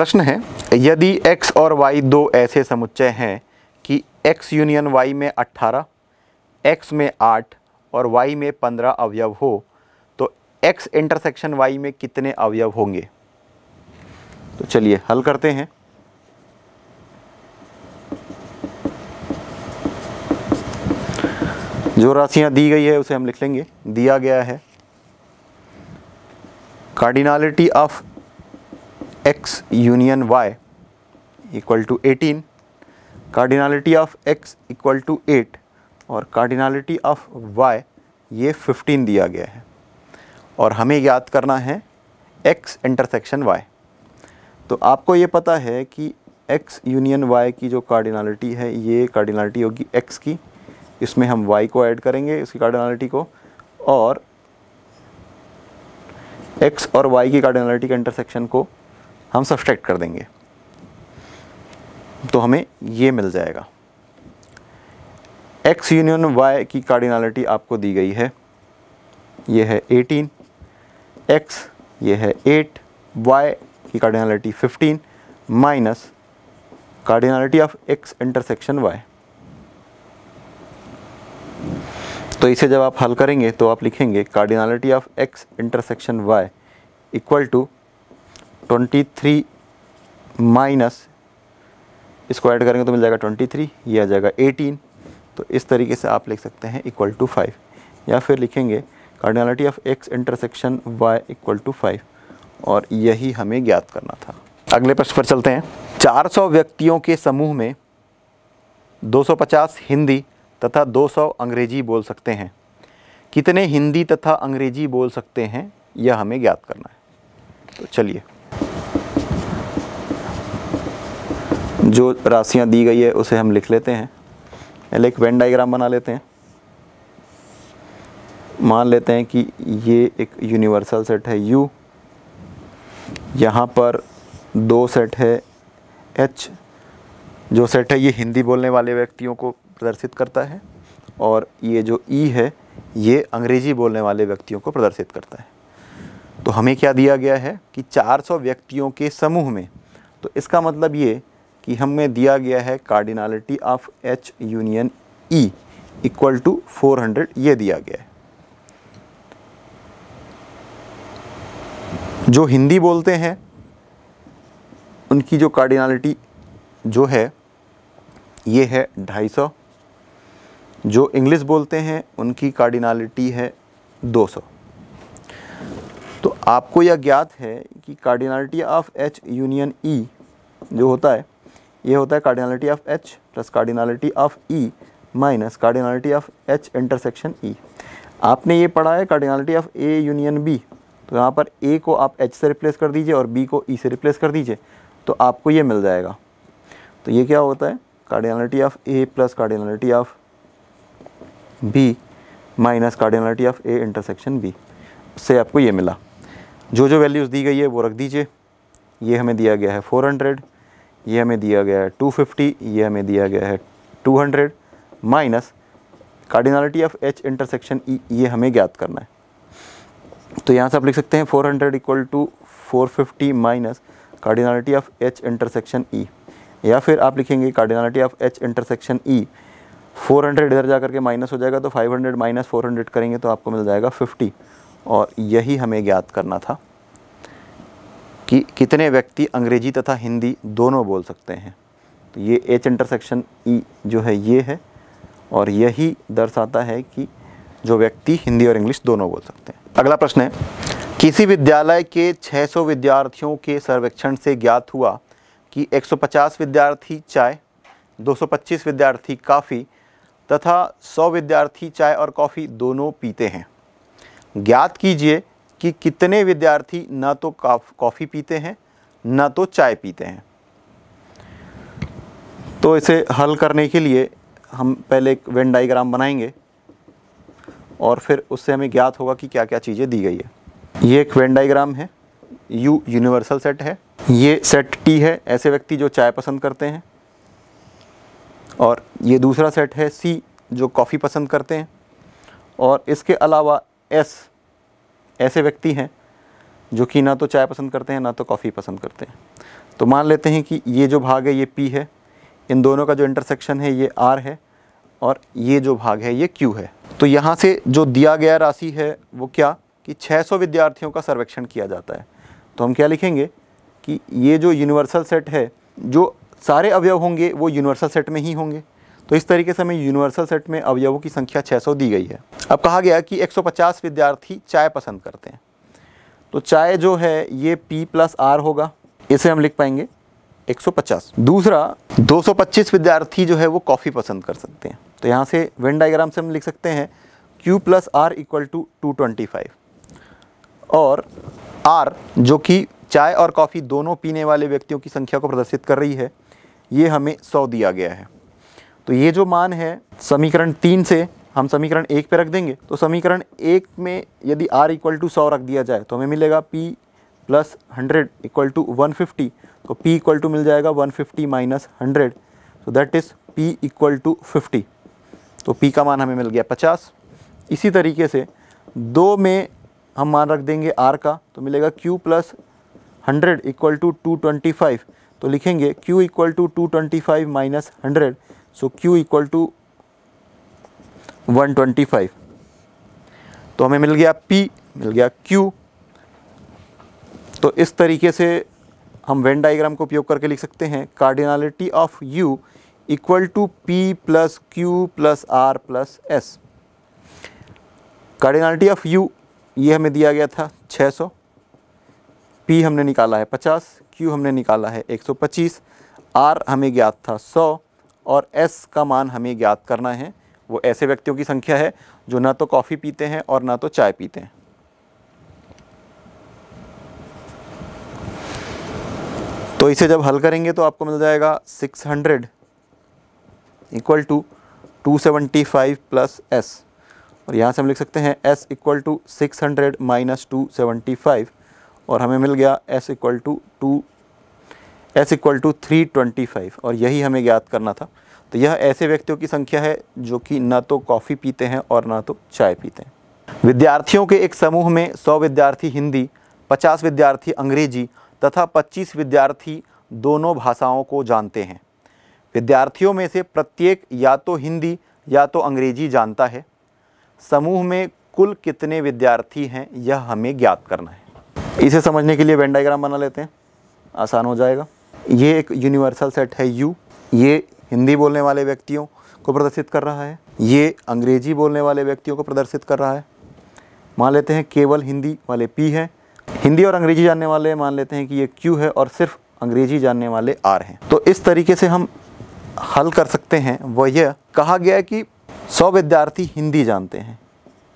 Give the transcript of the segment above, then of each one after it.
प्रश्न है यदि x और y दो ऐसे समुच्चय हैं कि x यूनियन y में 18, x में 8 और y में 15 अवयव हो तो x इंटरसेक्शन y में कितने अवयव होंगे तो चलिए हल करते हैं जो राशियां दी गई है उसे हम लिख लेंगे दिया गया है cardinality of x union y equal to 18, cardinality of x equal to 8 और cardinality of y ये 15 दिया गया है और हमें याद करना है x intersection y तो आपको ये पता है कि x union y की जो cardinality है ये cardinality होगी x की इसमें हम y को ऐड करेंगे इसकी cardinality को और x और y की cardinality के intersection को हम सब्सट्रैक्ट कर देंगे तो हमें ये मिल जाएगा एक्स यूनियन वाई की कार्डिनलिटी आपको दी गई है ये है एटीन एक्स ये है एट वाई की cardinality fifteen minus cardinality of X intersection Y तो इसे जब आप हल करेंगे तो आप लिखेंगे cardinality of X intersection Y equal to twenty three minus इसको ऐड करेंगे तो मिल जाएगा ट्वेंटी थ्री ये आ जाएगा एटीन तो इस तरीके से आप लिख सकते हैं इक्वल टू फाइव या फिर लिखेंगे cardinality of X intersection Y equal to five और यही हमें ज्ञात करना था अगले प्रश्न पर चलते हैं 400 व्यक्तियों के समूह में 250 हिंदी तथा 200 अंग्रेजी बोल सकते हैं कितने हिंदी तथा अंग्रेजी बोल सकते हैं यह हमें ज्ञात करना है तो चलिए जो राशियाँ दी गई है उसे हम लिख लेते हैं एक वेन डाइग्राम बना लेते हैं मान लेते हैं कि ये एक यूनिवर्सल सेट है U यहाँ पर दो सेट है H जो सेट है ये हिंदी बोलने वाले व्यक्तियों को प्रदर्शित करता है और ये जो E है ये अंग्रेजी बोलने वाले व्यक्तियों को प्रदर्शित करता है तो हमें क्या दिया गया है कि 400 व्यक्तियों के समूह में तो इसका मतलब ये कि हमें दिया गया है cardinality of H union E equal to 400 ये दिया गया है जो हिंदी बोलते हैं उनकी जो कार्डिनालिटी जो है ये है 250 जो इंग्लिश बोलते हैं उनकी कार्डिनालिटी है 200 तो आपको यह ज्ञात है कि cardinality of H union E जो होता है ये होता है cardinality of H plus cardinality of E minus cardinality of H intersection E आपने ये पढ़ा है cardinality of A union B तो यहाँ पर ए को आप एच से रिप्लेस कर दीजिए और बी को ई e से रिप्लेस कर दीजिए तो आपको ये मिल जाएगा तो ये क्या होता है cardinality of A plus cardinality of B minus cardinality of A intersection B उससे आपको ये मिला जो जो वैल्यूज़ दी गई है वो रख दीजिए ये हमें दिया गया है 400 ये e हमें दिया गया है 250 ये हमें दिया गया है 200 minus cardinality of H intersection E ये हमें ज्ञात करना है तो यहाँ से आप लिख सकते हैं 400 hundred equal to four minus cardinality of H intersection E या फिर आप लिखेंगे cardinality of H intersection E 400 इधर जा करके माइनस हो जाएगा तो 500 माइनस फोर करेंगे तो आपको मिल जाएगा 50 और यही हमें ज्ञात करना था कि कितने व्यक्ति अंग्रेजी तथा हिंदी दोनों बोल सकते हैं तो ये एच इंटरसेक्शन ई जो है ये है और यही दर्शाता है कि जो व्यक्ति हिंदी और इंग्लिश दोनों बोल सकते हैं अगला प्रश्न है किसी विद्यालय के 600 विद्यार्थियों के सर्वेक्षण से ज्ञात हुआ कि 150 विद्यार्थी चाय 225 विद्यार्थी काफ़ी तथा 100 विद्यार्थी चाय और कॉफ़ी दोनों पीते हैं ज्ञात कीजिए कि कितने विद्यार्थी ना तो कॉफ़ी पीते हैं ना तो चाय पीते हैं तो इसे हल करने के लिए हम पहले एक वेन डाइग्राम बनाएंगे और फिर उससे हमें ज्ञात होगा कि क्या क्या चीज़ें दी गई है ये एक वेन डाइग्राम है यू यूनिवर्सल सेट है ये सेट टी है ऐसे व्यक्ति जो चाय पसंद करते हैं और ये दूसरा सेट है सी जो कॉफ़ी पसंद करते हैं और इसके अलावा एस ऐसे व्यक्ति हैं जो कि ना तो चाय पसंद करते हैं ना तो कॉफ़ी पसंद करते हैं तो मान लेते हैं कि ये जो भाग है ये पी है इन दोनों का जो इंटरसेक्शन है ये आर है और ये जो भाग है ये क्यू है तो यहाँ से जो दिया गया राशि है वो क्या कि 600 विद्यार्थियों का सर्वेक्षण किया जाता है तो हम क्या लिखेंगे कि ये जो यूनिवर्सल सेट है जो सारे अवयव होंगे वो यूनिवर्सल सेट में ही होंगे तो इस तरीके से हमें यूनिवर्सल सेट में अवयवों की संख्या 600 दी गई है अब कहा गया कि 150 विद्यार्थी चाय पसंद करते हैं तो चाय जो है ये पी प्लस आर होगा इसे हम लिख पाएंगे 150 दूसरा 225 विद्यार्थी जो है वो कॉफ़ी पसंद कर सकते हैं तो यहाँ से वेन डाइग्राम से हम लिख सकते हैं Q plus R equal to two और आर जो कि चाय और कॉफ़ी दोनों पीने वाले व्यक्तियों की संख्या को प्रदर्शित कर रही है ये हमें सौ दिया गया है तो ये जो मान है समीकरण तीन से हम समीकरण एक पे रख देंगे तो समीकरण एक में यदि r इक्वल टू सौ रख दिया जाए तो हमें मिलेगा p plus hundred equal to one fifty तो p इक्वल टू मिल जाएगा वन फिफ्टी माइनस हंड्रेड तो that is p equal to fifty तो p का मान हमें मिल गया पचास इसी तरीके से दो में हम मान रख देंगे r का तो मिलेगा q plus hundred equal to two twenty five तो लिखेंगे q equal to two twenty five minus hundred so Q equal to 125 तो हमें मिल गया P मिल गया Q तो इस तरीके से हम वेन डाइग्राम को उपयोग करके लिख सकते हैं cardinality of U equal to P plus Q plus R plus S cardinality of U ये हमें दिया गया था 600 P हमने निकाला है 50 Q हमने निकाला है 125 R हमें ज्ञात था और एस का मान हमें ज्ञात करना है वो ऐसे व्यक्तियों की संख्या है जो ना तो कॉफ़ी पीते हैं और ना तो चाय पीते हैं तो इसे जब हल करेंगे तो आपको मिल जाएगा 600 hundred equal to two five plus S और यहाँ से हम लिख सकते हैं S equal to six hundred minus two five और हमें मिल गया S equal to two S equal to three twenty five और यही हमें ज्ञात करना था तो यह ऐसे व्यक्तियों की संख्या है जो कि ना तो कॉफ़ी पीते हैं और ना तो चाय पीते हैं विद्यार्थियों के एक समूह में सौ विद्यार्थी हिंदी पचास विद्यार्थी अंग्रेजी तथा पच्चीस विद्यार्थी दोनों भाषाओं को जानते हैं विद्यार्थियों में से प्रत्येक या तो हिंदी या तो अंग्रेजी जानता है समूह में कुल कितने विद्यार्थी हैं यह हमें ज्ञात करना है इसे समझने के लिए वेन डायग्राम बना लेते हैं आसान हो जाएगा ये एक यूनिवर्सल सेट है यू ये हिंदी बोलने वाले व्यक्तियों को प्रदर्शित कर रहा है ये अंग्रेजी बोलने वाले व्यक्तियों को प्रदर्शित कर रहा है मान लेते हैं केवल हिंदी वाले पी है हिंदी और अंग्रेजी जानने वाले मान लेते हैं कि ये क्यू है और सिर्फ अंग्रेजी जानने वाले आर हैं तो इस तरीके से हम हल कर सकते हैं वह यह कहा गया है कि सौ विद्यार्थी हिंदी जानते हैं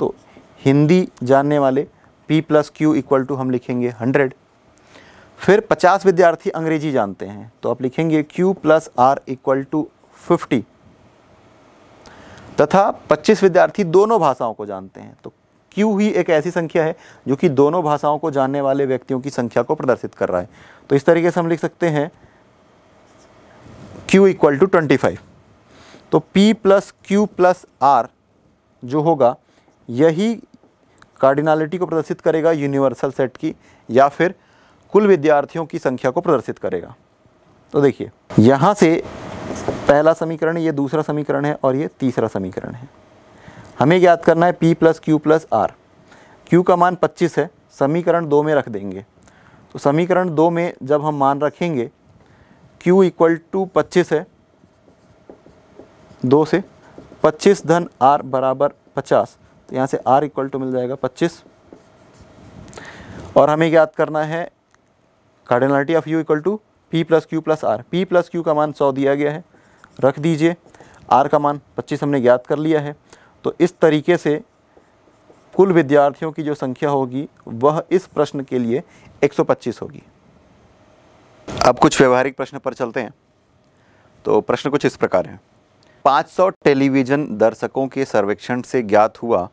तो हिंदी जानने वाले P plus Q equal to हम लिखेंगे हंड्रेड फिर 50 विद्यार्थी अंग्रेजी जानते हैं तो आप लिखेंगे Q plus R equal to fifty तथा 25 विद्यार्थी दोनों भाषाओं को जानते हैं तो Q ही एक ऐसी संख्या है जो कि दोनों भाषाओं को जानने वाले व्यक्तियों की संख्या को प्रदर्शित कर रहा है तो इस तरीके से हम लिख सकते हैं Q इक्वल टू ट्वेंटी तो P plus Q plus R जो होगा यही कार्डिनालिटी को प्रदर्शित करेगा यूनिवर्सल सेट की या फिर कुल विद्यार्थियों की संख्या को प्रदर्शित करेगा तो देखिए यहाँ से पहला समीकरण ये दूसरा समीकरण है और ये तीसरा समीकरण है हमें याद करना है P plus Q plus R Q का मान 25 है समीकरण दो में रख देंगे तो समीकरण दो में जब हम मान रखेंगे क्यू इक्वल टू पच्चीस है दो से 25 धन आर बराबर 50 तो यहाँ से आर इक्वल टू मिल जाएगा 25 और हमें याद करना है cardinality of U equal to P plus Q plus R P plus Q का मान सौ दिया गया है रख दीजिए आर का मान पच्चीस हमने ज्ञात कर लिया है तो इस तरीके से कुल विद्यार्थियों की जो संख्या होगी वह इस प्रश्न के लिए 125 होगी अब कुछ व्यवहारिक प्रश्न पर चलते हैं तो प्रश्न कुछ इस प्रकार है 500 टेलीविज़न दर्शकों के सर्वेक्षण से ज्ञात हुआ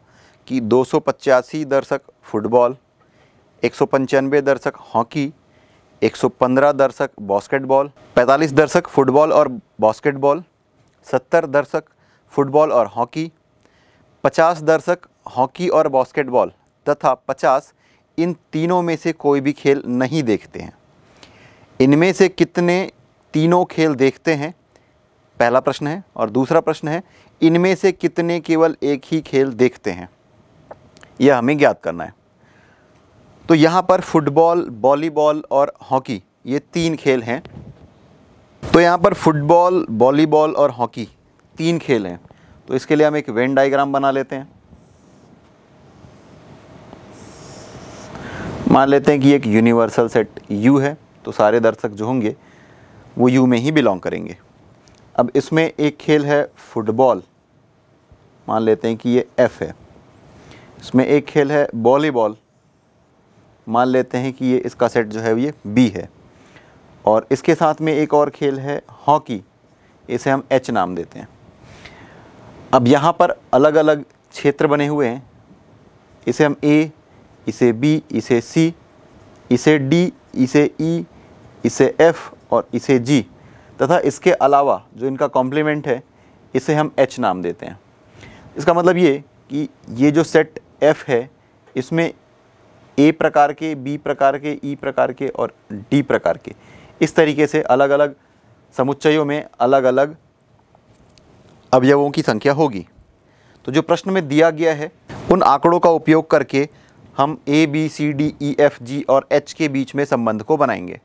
कि दो दर्शक फुटबॉल एक दर्शक हॉकी 115 दर्शक बास्केटबॉल 45 दर्शक फुटबॉल और बास्केटबॉल 70 दर्शक फुटबॉल और हॉकी 50 दर्शक हॉकी और बास्केटबॉल तथा 50 इन तीनों में से कोई भी खेल नहीं देखते हैं इनमें से कितने तीनों खेल देखते हैं पहला प्रश्न है और दूसरा प्रश्न है इनमें से कितने केवल एक ही खेल देखते हैं यह हमें ज्ञात करना है तो यहाँ पर फुटबॉल वॉलीबॉल और हॉकी ये तीन खेल हैं तो यहाँ पर फुटबॉल वॉलीबॉल और हॉकी तीन खेल हैं तो इसके लिए हम एक वेन डाइग्राम बना लेते हैं मान लेते हैं कि एक यूनिवर्सल सेट यू है तो सारे दर्शक जो होंगे वो यू में ही बिलोंग करेंगे अब इसमें एक खेल है फुटबॉल मान लेते हैं कि ये एफ़ है इसमें एक खेल है वॉलीबॉल मान लेते हैं कि ये इसका सेट जो है ये बी है और इसके साथ में एक और खेल है हॉकी इसे हम एच नाम देते हैं अब यहाँ पर अलग अलग क्षेत्र बने हुए हैं इसे हम ए इसे बी इसे सी इसे डी इसे ई e, इसे एफ़ और इसे जी तथा इसके अलावा जो इनका कॉम्प्लीमेंट है इसे हम एच नाम देते हैं इसका मतलब ये कि ये जो सेट एफ़ है इसमें ए प्रकार के बी प्रकार के ई e प्रकार के और डी प्रकार के इस तरीके से अलग अलग समुच्चयों में अलग अलग अवयवों की संख्या होगी तो जो प्रश्न में दिया गया है उन आंकड़ों का उपयोग करके हम A B C D E F G और एच के बीच में संबंध को बनाएंगे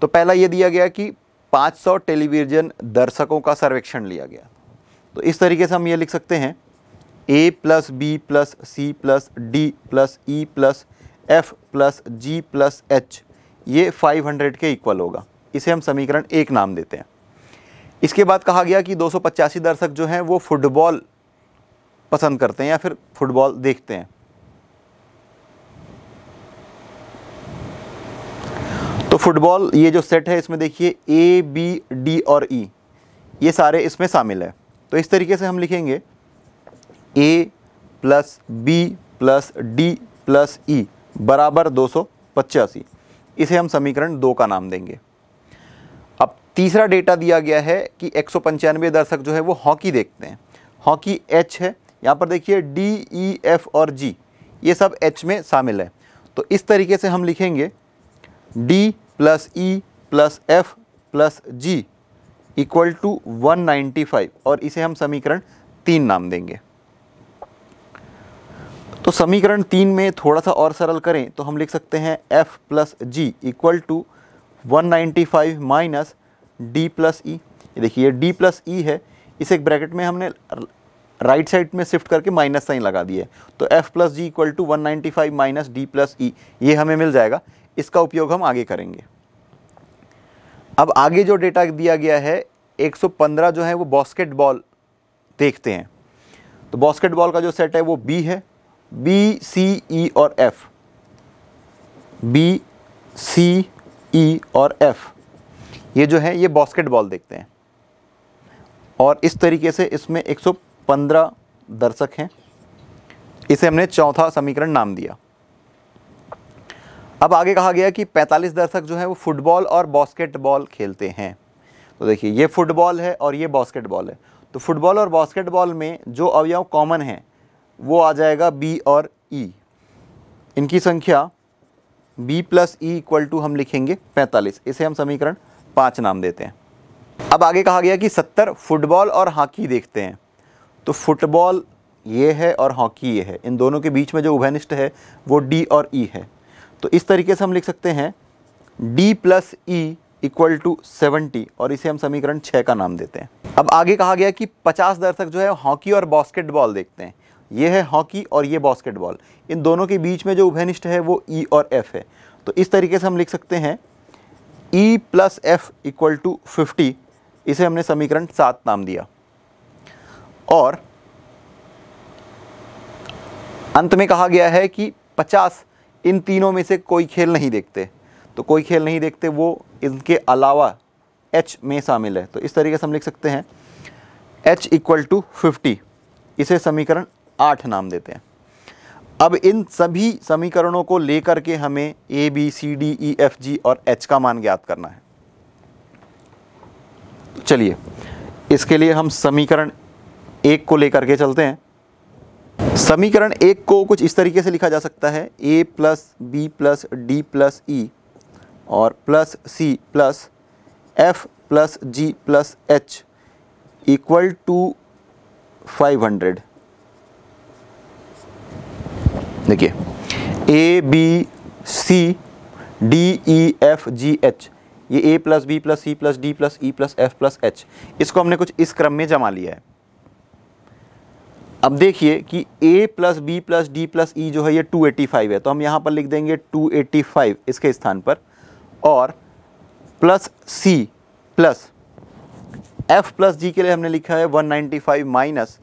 तो पहला ये दिया गया कि 500 टेलीविज़न दर्शकों का सर्वेक्षण लिया गया तो इस तरीके से हम ये लिख सकते हैं A plus B plus C plus D plus E plus F plus G plus H ये 500 के इक्वल होगा इसे हम समीकरण एक नाम देते हैं इसके बाद कहा गया कि दो दर्शक जो हैं वो फुटबॉल पसंद करते हैं या फिर फुटबॉल देखते हैं तो फुटबॉल ये जो सेट है इसमें देखिए ए बी डी और ई e, ये सारे इसमें शामिल है तो इस तरीके से हम लिखेंगे A plus B plus D plus E बराबर दो सौ पचासी इसे हम समीकरण दो का नाम देंगे अब तीसरा डेटा दिया गया है कि एक सौ पंचानवे दर्शक जो है वो हॉकी देखते हैं हॉकी एच है यहाँ पर देखिए डी ई एफ और जी ये सब एच में शामिल है तो इस तरीके से हम लिखेंगे D plus E plus F plus G equal to 195 और इसे हम समीकरण तीन नाम देंगे तो समीकरण तीन में थोड़ा सा और सरल करें तो हम लिख सकते हैं F plus G equal to one ninety five minus D plus E देखिए डी प्लस ई है इसे एक ब्रैकेट में हमने राइट साइड में शिफ्ट करके माइनस साइन लगा दिया है तो F plus G equal to one ninety five minus D plus E ये हमें मिल जाएगा इसका उपयोग हम आगे करेंगे अब आगे जो डेटा दिया गया है 115 जो है वो बास्केटबॉल देखते हैं तो बास्केटबॉल का जो सेट है वो बी है बी सी ई और एफ बी सी ई और एफ ये जो है ये बास्केटबॉल देखते हैं और इस तरीके से इसमें 115 दर्शक हैं इसे हमने चौथा समीकरण नाम दिया अब आगे कहा गया कि 45 दर्शक जो है वो फुटबॉल और बास्केटबॉल खेलते हैं तो देखिए ये फुटबॉल है और ये बास्केटबॉल है तो फुटबॉल और बास्केटबॉल में जो अवयव कॉमन हैं वो आ जाएगा बी और ई e. इनकी संख्या B plus E equal to हम लिखेंगे 45 इसे हम समीकरण पाँच नाम देते हैं अब आगे कहा गया कि 70 फुटबॉल और हॉकी देखते हैं तो फुटबॉल ये है और हॉकी ये है इन दोनों के बीच में जो उभयनिष्ठ है वो डी और ई e है तो इस तरीके से हम लिख सकते हैं D plus E equal to seventy और इसे हम समीकरण छः का नाम देते हैं अब आगे कहा गया कि पचास दर्शक जो है हॉकी और बास्केटबॉल देखते हैं ये है हॉकी और ये बास्केटबॉल इन दोनों के बीच में जो उभयनिष्ठ है वो ई e और एफ़ है तो इस तरीके से हम लिख सकते हैं E plus F equal to fifty इसे हमने समीकरण सात नाम दिया और अंत में कहा गया है कि पचास इन तीनों में से कोई खेल नहीं देखते तो कोई खेल नहीं देखते वो इनके अलावा एच में शामिल है तो इस तरीके से हम लिख सकते हैं एच इक्वल टू फिफ्टी इसे समीकरण आठ नाम देते हैं अब इन सभी समीकरणों को लेकर के हमें A B C D E F G और एच का मान ज्ञात करना है चलिए इसके लिए हम समीकरण एक को लेकर के चलते हैं समीकरण एक को कुछ इस तरीके से लिखा जा सकता है A plus B plus D plus E और plus C plus F plus G plus H equal to five hundred देखिए A B C D E F G H ये A plus B plus C plus D plus E plus F plus H इसको हमने कुछ इस क्रम में जमा लिया है अब देखिए कि A plus B plus D plus E जो है ये 285 है तो हम यहाँ पर लिख देंगे 285 इसके स्थान पर और plus C plus F plus G के लिए हमने लिखा है 195 माइनस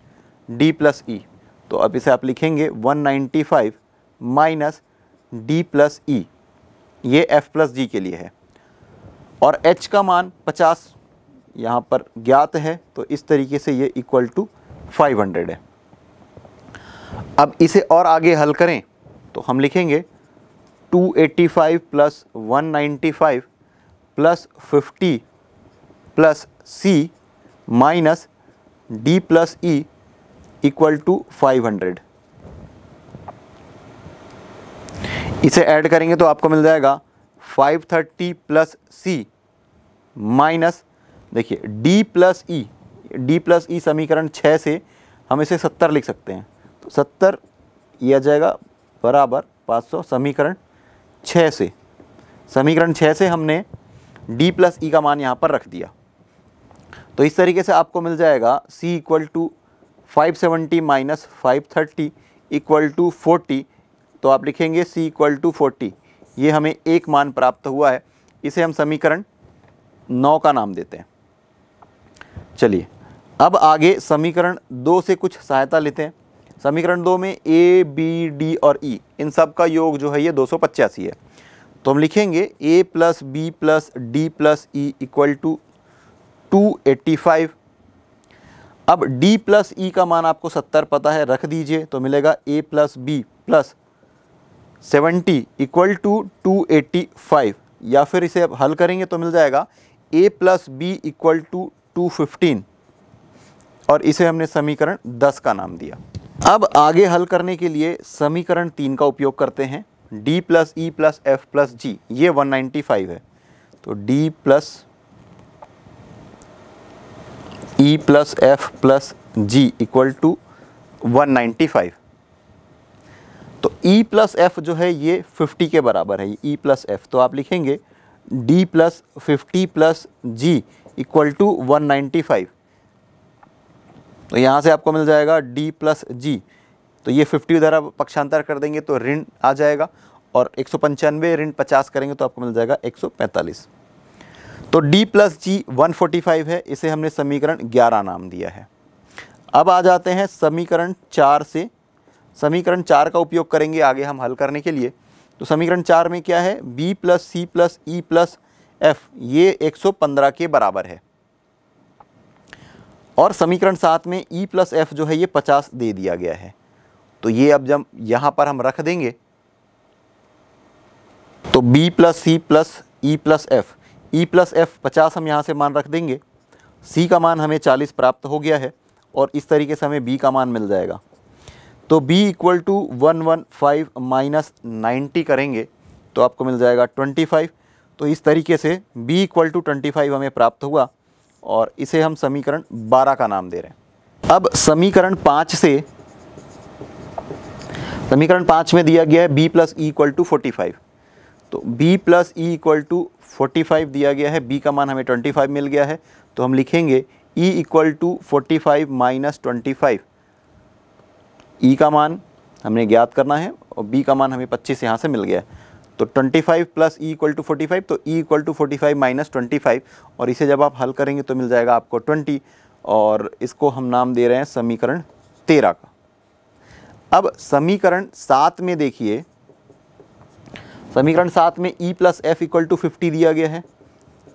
डी प्लस ई तो अब इसे आप लिखेंगे 195 ninety five minus D plus E ये एफ़ प्लस जी के लिए है और एच का मान 50 यहाँ पर ज्ञात है तो इस तरीके से ये इक्वल टू 500 है अब इसे और आगे हल करें तो हम लिखेंगे 285 eighty five plus one ninety five plus fifty plus C minus D plus E equal to 500 इसे ऐड करेंगे तो आपको मिल जाएगा 530 प्लस सी माइनस देखिए D plus E D plus E समीकरण 6 से हम इसे 70 लिख सकते हैं तो 70 ये आ जाएगा बराबर 500 समीकरण 6 से समीकरण 6 से हमने d प्लस ई e का मान यहाँ पर रख दिया तो इस तरीके से आपको मिल जाएगा c इक्वल टू 570 माइनस 530 इक्वल टू 40 तो आप लिखेंगे C इक्वल टू फोर्टी ये हमें एक मान प्राप्त हुआ है इसे हम समीकरण नौ का नाम देते हैं चलिए अब आगे समीकरण दो से कुछ सहायता लेते हैं समीकरण दो में ए बी डी और ई e, इन सब का योग जो है ये दो है तो हम लिखेंगे A plus B plus D plus E equal to two eighty five अब d प्लस ई e का मान आपको 70 पता है रख दीजिए तो मिलेगा a plus B plus seventy equal to two five या फिर इसे अब हल करेंगे तो मिल जाएगा a plus B equal to two fifteen और इसे हमने समीकरण 10 का नाम दिया अब आगे हल करने के लिए समीकरण तीन का उपयोग करते हैं d plus E plus F plus G ये 195 है तो d plus E plus F plus G equal to one ninety five तो ई प्लस एफ जो है ये फिफ्टी के बराबर है ई प्लस एफ तो आप लिखेंगे D plus fifty plus G equal to one ninety five तो यहाँ से आपको मिल जाएगा डी प्लस जी तो ये फिफ्टी उधर आप पक्षांतर कर देंगे तो ऋण आ जाएगा और एक सौ पंचानवे ऋण पचास करेंगे तो आपको मिल जाएगा एक सौ पैंतालीस तो डी प्लस जी वन है इसे हमने समीकरण 11 नाम दिया है अब आ जाते हैं समीकरण चार से समीकरण चार का उपयोग करेंगे आगे हम हल करने के लिए तो समीकरण चार में क्या है b plus C plus E plus F ये 115 के बराबर है और समीकरण सात में e प्लस एफ जो है ये 50 दे दिया गया है तो ये अब जब यहाँ पर हम रख देंगे तो b plus C plus E plus F E plus F पचास हम यहाँ से मान रख देंगे सी का मान हमें चालीस प्राप्त हो गया है और इस तरीके से हमें बी का मान मिल जाएगा तो B equal to one one five minus ninety करेंगे तो आपको मिल जाएगा ट्वेंटी फाइव तो इस तरीके से B equal to twenty five हमें प्राप्त हुआ और इसे हम समीकरण बारह का नाम दे रहे हैं अब समीकरण पाँच से समीकरण पाँच में दिया गया है B plus E equal to forty five तो b plus E equal to forty दिया गया है b का मान हमें 25 मिल गया है तो हम लिखेंगे e equal to forty five minus twenty E का मान हमने ज्ञात करना है और b का मान हमें 25 यहाँ से मिल गया है तो 25 five plus E equal to forty तो E equal to forty five minus twenty और इसे जब आप हल करेंगे तो मिल जाएगा आपको 20 और इसको हम नाम दे रहे हैं समीकरण 13 का अब समीकरण सात में देखिए समीकरण सात में E plus F equal to fifty दिया गया है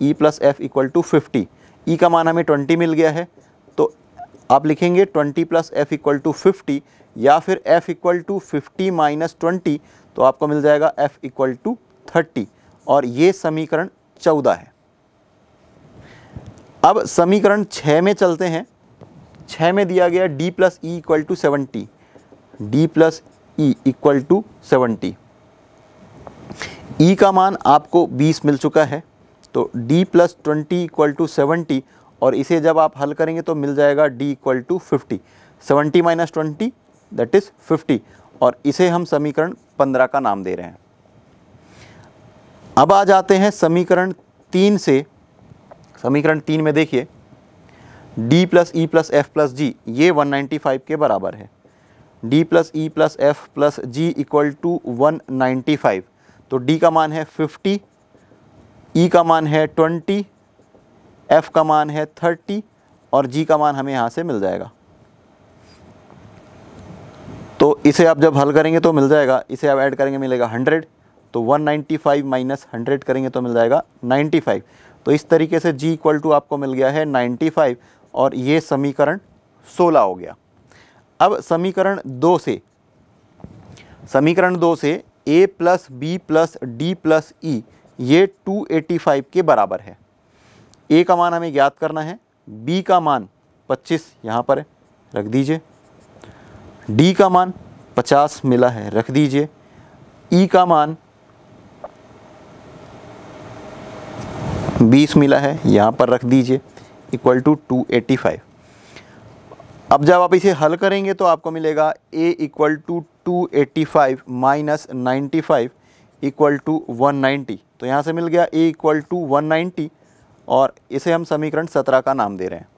E plus F equal to fifty E का मान हमें ट्वेंटी मिल गया है तो आप लिखेंगे twenty plus F equal to fifty या फिर F equal to fifty minus twenty तो आपको मिल जाएगा एफ इक्वल टू थर्टी और ये समीकरण चौदह है अब समीकरण छः में चलते हैं छः में दिया गया D plus E equal to seventy D plus E equal to seventy E e का मान आपको 20 मिल चुका है तो d plus twenty equal to seventy और इसे जब आप हल करेंगे तो मिल जाएगा d equal to fifty seventy minus twenty that is fifty और इसे हम समीकरण पंद्रह का नाम दे रहे हैं अब आ जाते हैं समीकरण तीन से समीकरण तीन में देखिए d plus E plus F plus G ये 195 के बराबर है d plus E plus F plus G equal to one तो डी का मान है 50, ई e का मान है 20, एफ का मान है 30 और जी का मान हमें यहाँ से मिल जाएगा तो इसे आप जब हल करेंगे तो मिल जाएगा इसे आप ऐड करेंगे मिलेगा 100 तो 195 नाइन्टी फाइव माइनस हंड्रेड करेंगे तो मिल जाएगा 95 तो इस तरीके से जी इक्वल टू आपको मिल गया है 95 और ये समीकरण 16 हो गया अब समीकरण दो से समीकरण दो से A plus B plus D plus E ये 285 के बराबर है ए का मान हमें ज्ञात करना है बी का मान 25 यहाँ पर है रख दीजिए डी का मान 50 मिला है रख दीजिए ई e का मान 20 मिला है यहाँ पर रख दीजिए इक्वल टू 285 अब जब आप इसे हल करेंगे तो आपको मिलेगा A equal to 285 minus 95 equal to 190 तो यहाँ से मिल गया ए इक्वल टू वन और इसे हम समीकरण 17 का नाम दे रहे हैं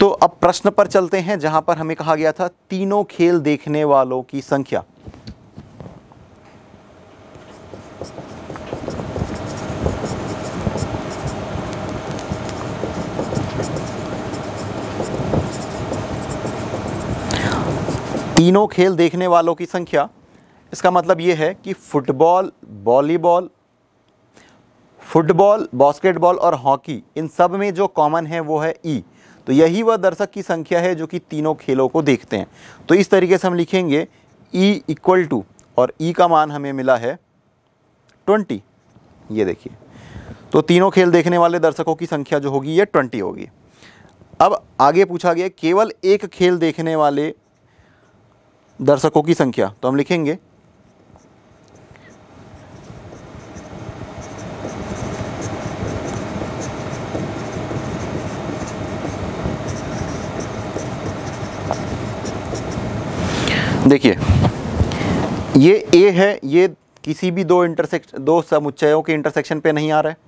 तो अब प्रश्न पर चलते हैं जहाँ पर हमें कहा गया था तीनों खेल देखने वालों की संख्या तीनों खेल देखने वालों की संख्या इसका मतलब ये है कि फुटबॉल वॉलीबॉल फुटबॉल बास्केटबॉल और हॉकी इन सब में जो कॉमन है वो है ई तो यही वह दर्शक की संख्या है जो कि तीनों खेलों को देखते हैं तो इस तरीके से हम लिखेंगे ई इक्वल टू और ई का मान हमें मिला है ट्वेंटी ये देखिए तो तीनों खेल देखने वाले दर्शकों की संख्या जो होगी ये ट्वेंटी होगी अब आगे पूछा गया केवल एक खेल देखने वाले दर्शकों की संख्या तो हम लिखेंगे देखिए ये ए है ये किसी भी दो इंटरसेक्श दो समुच्चयों के इंटरसेक्शन पे नहीं आ रहा है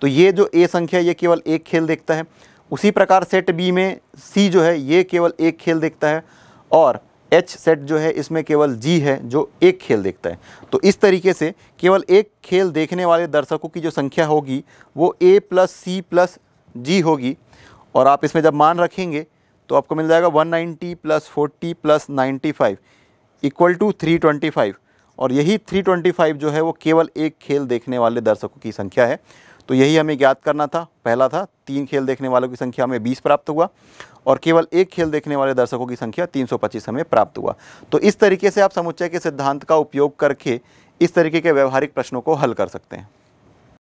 तो ये जो ए संख्या है ये केवल एक खेल देखता है उसी प्रकार सेट बी में सी जो है ये केवल एक खेल देखता है और एच सेट जो है इसमें केवल जी है जो एक खेल देखता है तो इस तरीके से केवल एक खेल देखने वाले दर्शकों की जो संख्या होगी वो ए प्लस सी प्लस जी होगी और आप इसमें जब मान रखेंगे तो आपको मिल जाएगा 190 ninety plus forty plus ninety five equal to three twenty five और यही थ्री ट्वेंटी फाइव जो है वो केवल एक खेल देखने वाले दर्शकों की संख्या है तो यही हमें ज्ञात करना था पहला था तीन खेल देखने वालों की संख्या हमें बीस प्राप्त हुआ और केवल एक खेल देखने वाले दर्शकों की संख्या 325 हमें प्राप्त हुआ तो इस तरीके से आप समुच्चय के सिद्धांत का उपयोग करके इस तरीके के व्यवहारिक प्रश्नों को हल कर सकते हैं